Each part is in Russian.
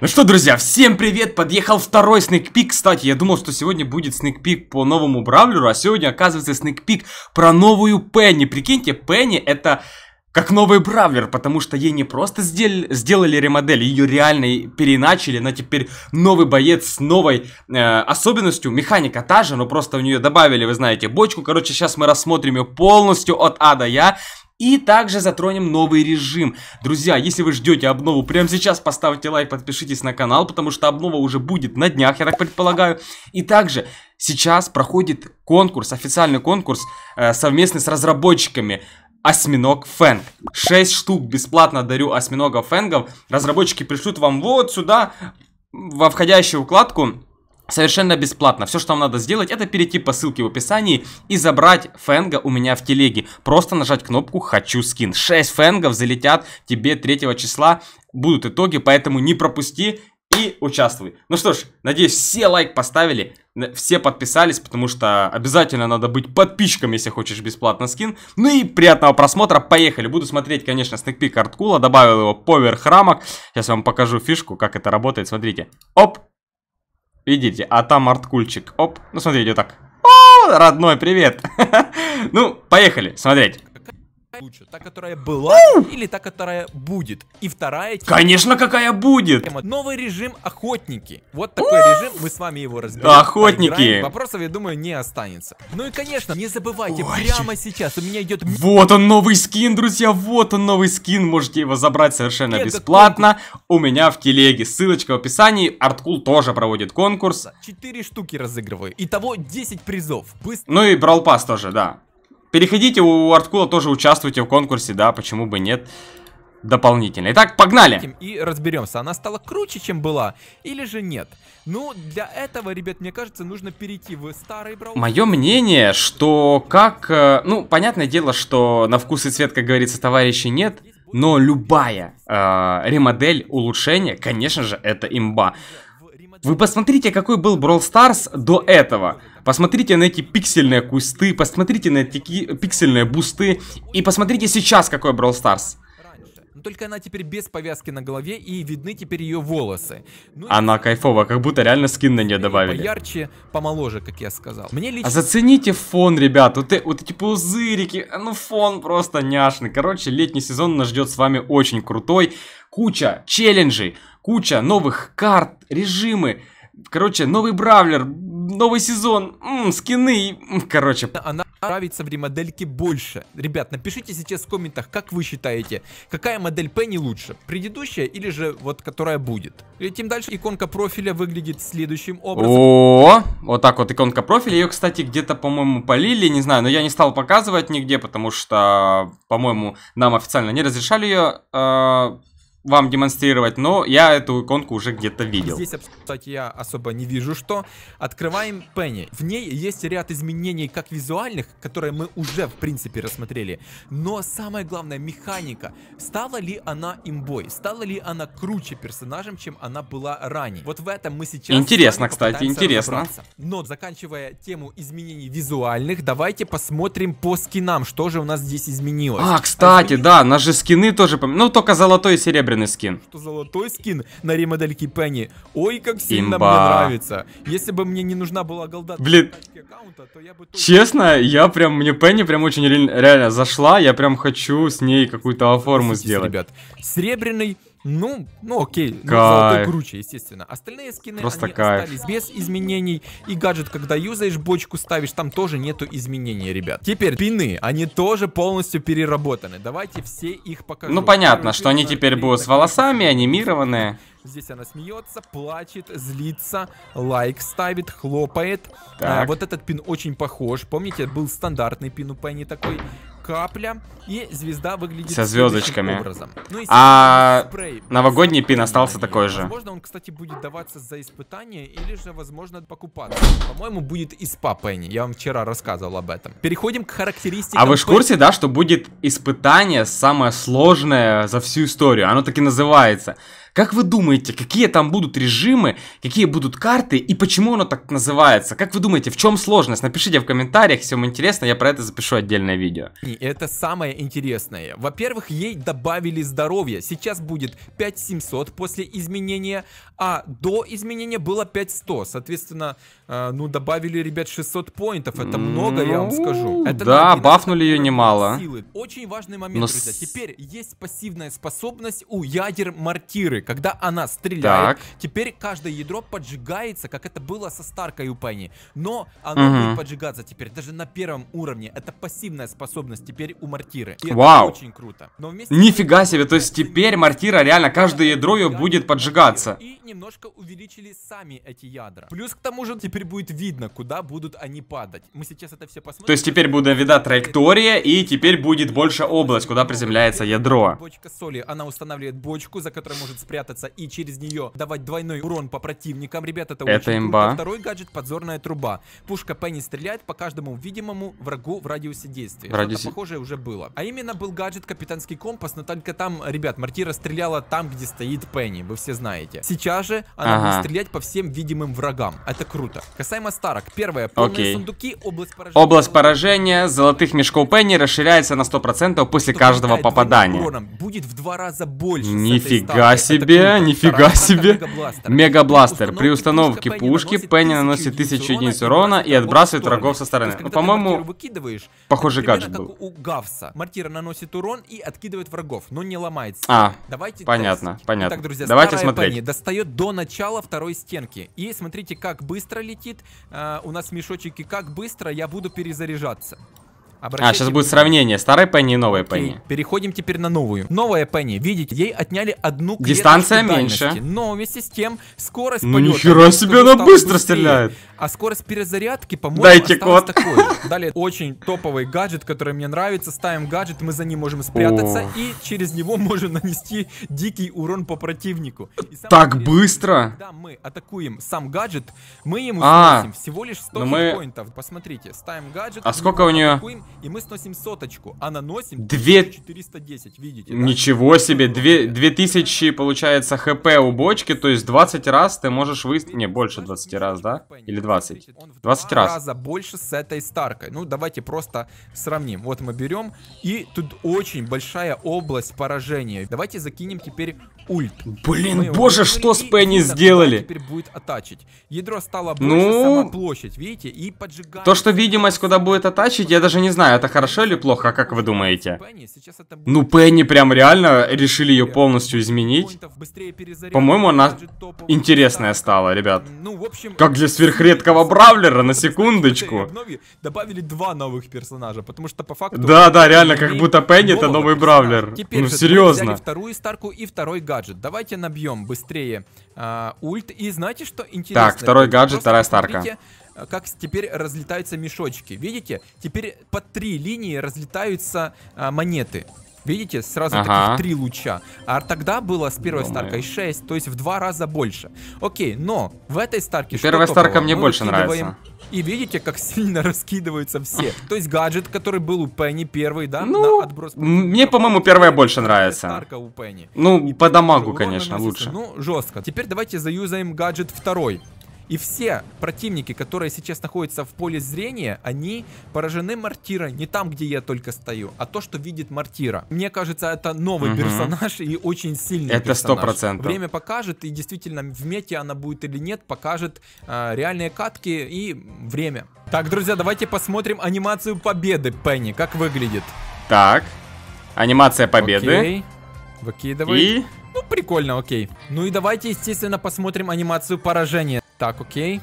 Ну что, друзья, всем привет! Подъехал второй снэкпик. Кстати, я думал, что сегодня будет снэкпик по новому бравлеру, а сегодня, оказывается, снэкпик про новую Пенни. Прикиньте, Пенни это как новый бравлер, потому что ей не просто сделали, сделали ремодель, ее реально переначали она теперь новый боец с новой э, особенностью. Механика та же, но просто в нее добавили, вы знаете, бочку. Короче, сейчас мы рассмотрим ее полностью от А до Я. И также затронем новый режим. Друзья, если вы ждете обнову, прямо сейчас поставьте лайк, подпишитесь на канал, потому что обнова уже будет на днях, я так предполагаю. И также сейчас проходит конкурс, официальный конкурс э, совместный с разработчиками. Осьминог Фэнг. 6 штук бесплатно дарю осьминога Фэнгов. Разработчики пришлют вам вот сюда, во входящую вкладку, Совершенно бесплатно. Все, что вам надо сделать, это перейти по ссылке в описании и забрать фэнга у меня в телеге. Просто нажать кнопку «Хочу скин». 6 фэнгов залетят тебе 3 числа. Будут итоги, поэтому не пропусти и участвуй. Ну что ж, надеюсь, все лайк поставили, все подписались, потому что обязательно надо быть подписчиком, если хочешь бесплатно скин. Ну и приятного просмотра, поехали. Буду смотреть, конечно, снэкпик арткула, добавил его поверх рамок. Сейчас я вам покажу фишку, как это работает, смотрите. Оп, Видите, а там арткульчик. Оп, ну смотрите, вот так. О, родной, привет. ну, поехали, смотреть лучше? Та, которая была, или та, которая будет? И вторая... Конечно, какая будет! Новый режим охотники. Вот такой режим, мы с вами его разберем. Охотники! Поиграем. Вопросов, я думаю, не останется. Ну и, конечно, не забывайте, Ой. прямо сейчас у меня идет... Вот он, новый скин, друзья, вот он, новый скин. Можете его забрать совершенно Мега бесплатно. Конкурс. У меня в телеге. Ссылочка в описании. Арткул тоже проводит конкурс. Четыре штуки разыгрываю. Итого 10 призов. Быстро... Ну и брал пас тоже, да. Переходите, у Арткула тоже участвуйте в конкурсе, да, почему бы нет дополнительно. Итак, погнали! И разберемся, она стала круче, чем была, или же нет? Ну, для этого, ребят, мне кажется, нужно перейти в старый браузер. Мое мнение, что как... Э, ну, понятное дело, что на вкус и цвет, как говорится, товарищей нет, но любая э, ремодель, улучшение, конечно же, это имба. Вы посмотрите, какой был Brawl Stars до этого. Посмотрите на эти пиксельные кусты, посмотрите на эти пиксельные бусты и посмотрите сейчас, какой Brawl Stars. Но только она теперь без повязки на голове и видны теперь ее волосы. Ну, она и... кайфовая, как будто реально скин на нее добавили. Ярче, помоложе, как я сказал. Мне лично... А зацените фон, ребят, вот, э, вот эти пузырики, ну фон просто няшный. Короче, летний сезон нас ждет с вами очень крутой. Куча челленджей, куча новых карт, режимы. Короче, новый бравлер, новый сезон, м -м, скины, м короче. Она нравится в ремодельке больше. Ребят, напишите сейчас в комментах, как вы считаете, какая модель Пенни лучше, предыдущая или же вот которая будет. Летим дальше, иконка профиля выглядит следующим образом. О, -о, -о. вот так вот иконка профиля, ее, кстати, где-то, по-моему, полили, не знаю, но я не стал показывать нигде, потому что, по-моему, нам официально не разрешали ее э, вам демонстрировать, но я эту иконку уже где-то видел. Здесь, кстати, я особо не вижу, что. Открываем Пенни. В ней есть ряд изменений, как визуальных, которые мы уже, в принципе, рассмотрели. Но самое главное, механика. Стала ли она имбой? Стала ли она круче персонажем, чем она была ранее? Вот в этом мы сейчас... Интересно, кстати, интересно. Но, заканчивая тему изменений визуальных, давайте посмотрим по скинам, что же у нас здесь изменилось. А, кстати, а изменилось... да, на же скины тоже... Ну, только золотой и серебряный особенный скин. Что золотой скин на ремодельке Пенни. Ой, как сильно Имба. мне нравится. Если бы мне не нужна была голда... Блин, аккаунта, то я бы... честно, я прям, мне Пенни прям очень реально зашла. Я прям хочу с ней какую-то форму сделать. Ребят, серебряный ну, ну окей, ну, круче, естественно. Остальные скины Просто они кайф. остались без изменений. И гаджет, когда юзаешь бочку, ставишь, там тоже нету изменений, ребят. Теперь пины, они тоже полностью переработаны. Давайте все их покажем. Ну понятно, Первый что они теперь будут с волосами, анимированные. Здесь она смеется, плачет, злится, лайк ставит, хлопает. А, вот этот пин очень похож. Помните, был стандартный пин у Пенни такой капля, и звезда выглядит со звездочками. Образом. Ну, а спрей, новогодний пин остался такой же. Возможно, он, кстати, будет даваться за испытание или же, возможно, покупаться. По-моему, будет испа Пенни. Я вам вчера рассказывал об этом. Переходим к характеристикам. А вы в курсе, да, что будет испытание самое сложное за всю историю? Оно так и называется. Как вы думаете, какие там будут режимы, какие будут карты и почему оно так называется? Как вы думаете, в чем сложность? Напишите в комментариях, если вам интересно, я про это запишу отдельное видео. И это самое интересное. Во-первых, ей добавили здоровье. Сейчас будет 5700 после изменения, а до изменения было 5100. Соответственно, э, ну добавили, ребят, 600 поинтов. Это много, ну, я вам скажу. Ну это да, бафнули ее немало. Силы. Очень важный момент, Но... друзья. Теперь есть пассивная способность у ядер мортиры игры. Когда она стреляет, так. теперь каждое ядро поджигается, как это было со Старкой у Пенни. Но оно угу. будет поджигаться теперь даже на первом уровне. Это пассивная способность теперь у Мартиры. И Вау. это очень круто. Но Нифига себе, то есть теперь Мартира реально каждое ядро ее будет поджигаться. И немножко увеличили сами эти ядра. Плюс к тому же теперь будет видно, куда будут они падать. Мы сейчас это все посмотрим. То есть теперь будет видна траектория, и теперь будет больше область, куда приземляется ядро. Бочка соли, она устанавливает бочку, за которой может спрятаться и через нее давать двойной урон по противникам. Ребят, это, это очень имба. круто. Второй гаджет подзорная труба. Пушка Пенни стреляет по каждому видимому врагу в радиусе действия. В Что-то похожее уже было. А именно был гаджет капитанский компас, но только там, ребят, Мартира стреляла там, где стоит Пенни, вы все знаете. Сейчас же она ага. будет стрелять по всем видимым врагам. Это круто. Касаемо старок. Первое, полные Окей. сундуки, область поражения. Область поражения золотых мешков Пенни расширяется на 100% после каждого попадания. Уроном. Будет в два раза больше. Нифига себе себе, а, нифига себе. Мегабластер. При установке пушки Пенни наносит 1000 единиц урона и отбрасывает врагов со стороны. Ну, по-моему, похожий гаджет был. у Гавса. Мортира наносит урон и откидывает врагов, но не ломается. А, Давайте понятно, тест. понятно. Так, друзья, Давайте смотреть. Пенни достает до начала второй стенки. И смотрите, как быстро летит. Э, у нас мешочек и как быстро я буду перезаряжаться. Обратите... А, сейчас будет сравнение. Старая Пенни и новая Окей. Пенни. Переходим теперь на новую. Новая Пенни. Видите, ей отняли одну Дистанция меньше. Но вместе с тем скорость Ну полета, нихера себе, она быстро быстрее. стреляет. А скорость перезарядки, по-моему, Дайте код. такой. Далее очень топовый гаджет, который мне нравится. Ставим гаджет, мы за ним можем спрятаться. О. И через него можем нанести дикий урон по противнику. Так интересно, быстро? Когда мы атакуем сам гаджет, мы ему а, всего лишь 100 ну, мы... поинтов. Посмотрите, ставим гаджет. А сколько у нее? Атакуем, и мы сносим соточку, а наносим 2410, видите? Да? Ничего себе, 2, 2000 получается хп у бочки, то есть 20 раз ты можешь выставить, не, больше 20 раз, да? Или 20? 20 раз. раза больше с этой старкой. Ну, давайте просто сравним. Вот мы берем, и тут очень большая область поражения. Давайте закинем теперь ульт. Блин, боже, что с Пенни сделали? Теперь будет атачить. Ядро стало больше, ну... сама площадь, видите, и поджигает... То, что видимость куда будет атачить, я даже не знаю, это хорошо или плохо, а как вы думаете? Ну, Пенни прям реально решили ее полностью изменить. По-моему, она интересная стала, ребят. Ну, как для сверхредкого Бравлера, на секундочку. Добавили два новых персонажа, потому что по факту... Да, да, реально, как будто Пенни это новый Бравлер. Ну, серьезно. вторую Старку и второй Гар гаджет. Давайте набьем быстрее э, ульт. И знаете, что интересно? Так, второй гаджет, вторая старка. А, как теперь разлетаются мешочки. Видите? Теперь по три линии разлетаются э, монеты. Видите, сразу ага. таких три луча. А тогда было с первой Думаю. старкой 6, то есть в два раза больше. Окей, но в этой старке Первая старка такого? мне Мы больше выкидываем... нравится. И видите, как сильно раскидываются все. То есть гаджет, который был у Пенни первый, да? Ну, на отброс мне, по-моему, первая больше нравится. Старка у Пенни. Ну, и по дамагу, конечно, наносится. лучше. Ну, жестко. Теперь давайте заюзаем гаджет второй. И все противники, которые сейчас находятся в поле зрения, они поражены мортирой. Не там, где я только стою, а то, что видит мортира. Мне кажется, это новый угу. персонаж и очень сильный это персонаж. Это 100%. Время покажет, и действительно, в мете она будет или нет, покажет э, реальные катки и время. Так, друзья, давайте посмотрим анимацию победы Пенни. Как выглядит? Так. Анимация победы. Окей. Выкидывай. И... Ну, прикольно, окей. Ну и давайте, естественно, посмотрим анимацию поражения. Так, окей.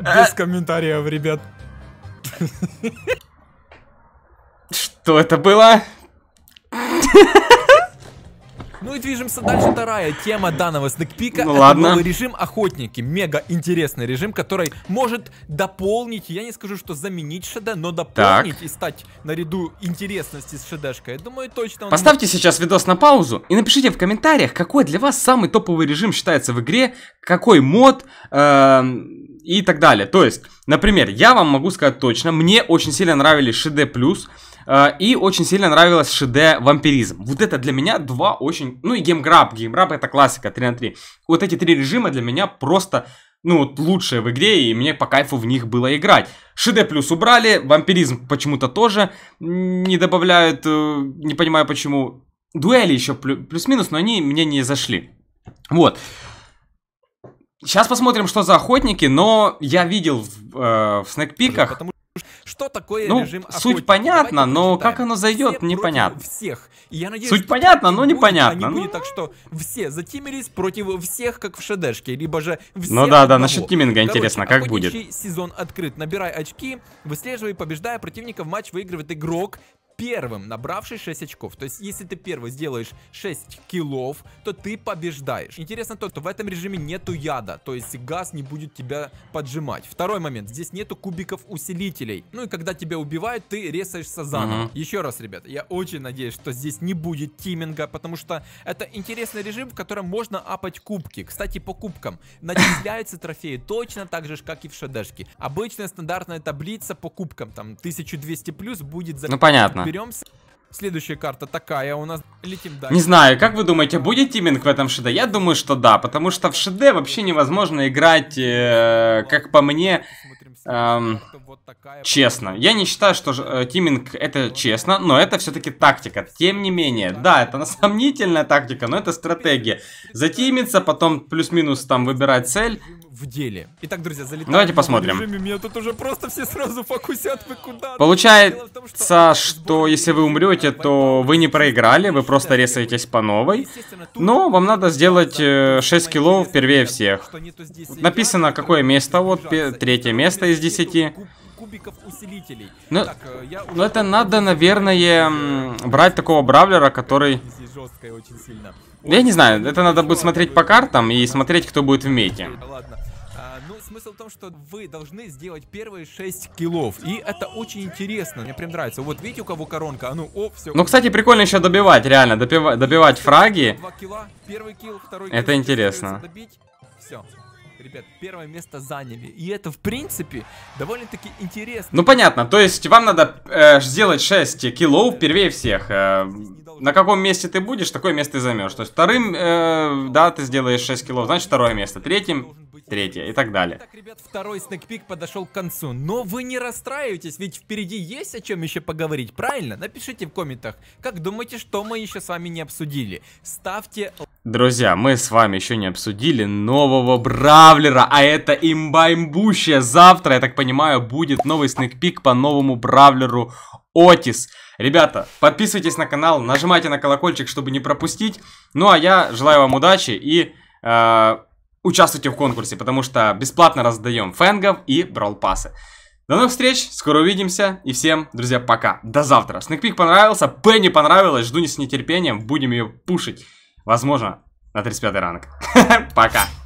Без комментариев, ребят. Что это было? Ну и движемся дальше. Вторая тема данного снэкпика. Ну, это новый режим охотники. Мега интересный режим, который может дополнить, я не скажу, что заменить ШД, но дополнить так. и стать наряду интересности с ШДшкой. Я думаю, точно он... Поставьте сейчас видос на паузу и напишите в комментариях, какой для вас самый топовый режим считается в игре, какой мод э и так далее. То есть, например, я вам могу сказать точно, мне очень сильно нравились ШД+, Э, и очень сильно нравилось ШД вампиризм. Вот это для меня два очень... Ну и геймграб. Геймграб это классика 3 на 3. Вот эти три режима для меня просто ну, вот лучшие в игре, и мне по кайфу в них было играть. ШД плюс убрали, вампиризм почему-то тоже не добавляют, э, не понимаю почему. Дуэли еще плюс-минус, но они мне не зашли. Вот. Сейчас посмотрим, что за охотники, но я видел в, э, в снэкпиках... Потому что такое ну, режим охотника? Суть понятна, но почитаем. как оно зайдет, все непонятно. Всех. я надеюсь, суть понятна, но непонятно. Будет, а не будет ну. так, что все затимились против всех, как в шедешке, либо же ну всех Ну да, да, насчет тиминга интересно, как будет. сезон открыт. Набирай очки, выслеживай, побеждая противников, матч выигрывает игрок, первым, набравший 6 очков. То есть, если ты первый сделаешь 6 киллов, то ты побеждаешь. Интересно то, что в этом режиме нету яда, то есть газ не будет тебя поджимать. Второй момент, здесь нету кубиков усилителей. Ну и когда тебя убивают, ты резаешься заново. Угу. Еще раз, ребят, я очень надеюсь, что здесь не будет тиминга, потому что это интересный режим, в котором можно апать кубки. Кстати, по кубкам начисляются трофеи точно так же, как и в шедешке. Обычная стандартная таблица по кубкам, там 1200 плюс будет за ну, понятно разберемся. Следующая карта такая у нас. Летим дальше. Не знаю, как вы думаете, будет тиминг в этом шиде? Я думаю, что да, потому что в шиде вообще невозможно играть, э, как по мне, э, честно. Я не считаю, что э, тиминг это честно, но это все-таки тактика. Тем не менее, да, это сомнительная тактика, но это стратегия. Затимиться, потом плюс-минус там выбирать цель в деле. Итак, друзья, залетаем. Давайте посмотрим. Меня тут уже просто все сразу фокусят, вы куда? Получается, что, если вы умрете, то вы не проиграли, вы просто резаетесь по новой. Но вам надо сделать 6 э, килов первее всех. Написано, какое место, вот третье место из 10 кубиков усилителей. Ну, так, э, ну это надо, наверное, брать такого бравлера, который... Здесь жесткое очень сильно. Я не знаю, это надо будет смотреть по картам и смотреть, кто будет в мете. Ладно. А, ну, смысл в том, что вы должны сделать первые 6 киллов. И это очень интересно. Мне прям нравится. Вот видите, у кого коронка? А ну, о, все. Ну, кстати, прикольно еще добивать, реально. Добива добивать фраги. Два килла, первый килл, второй килл. Это интересно. Все ребят, первое место заняли. И это, в принципе, довольно-таки интересно. Ну, понятно. То есть, вам надо э, сделать 6 киллов первее всех. Э, на каком месте ты будешь, такое место ты займешь. То есть вторым, э, да, ты сделаешь 6 килов, значит второе место. Третьим, третье и так далее. Так, ребят, второй снэкпик подошел к концу. Но вы не расстраивайтесь, ведь впереди есть о чем еще поговорить, правильно? Напишите в комментах, как думаете, что мы еще с вами не обсудили. Ставьте Друзья, мы с вами еще не обсудили нового Бравлера, а это имбаймбущая. Завтра, я так понимаю, будет новый снэкпик по новому Бравлеру Отис. Ребята, подписывайтесь на канал, нажимайте на колокольчик, чтобы не пропустить. Ну а я желаю вам удачи и э, участвуйте в конкурсе, потому что бесплатно раздаем фэнгов и бролпасы. До новых встреч, скоро увидимся и всем, друзья, пока. До завтра. Снэкпик понравился, Пенни понравилась, жду не с нетерпением, будем ее пушить. Возможно, на 35 ранг. Пока.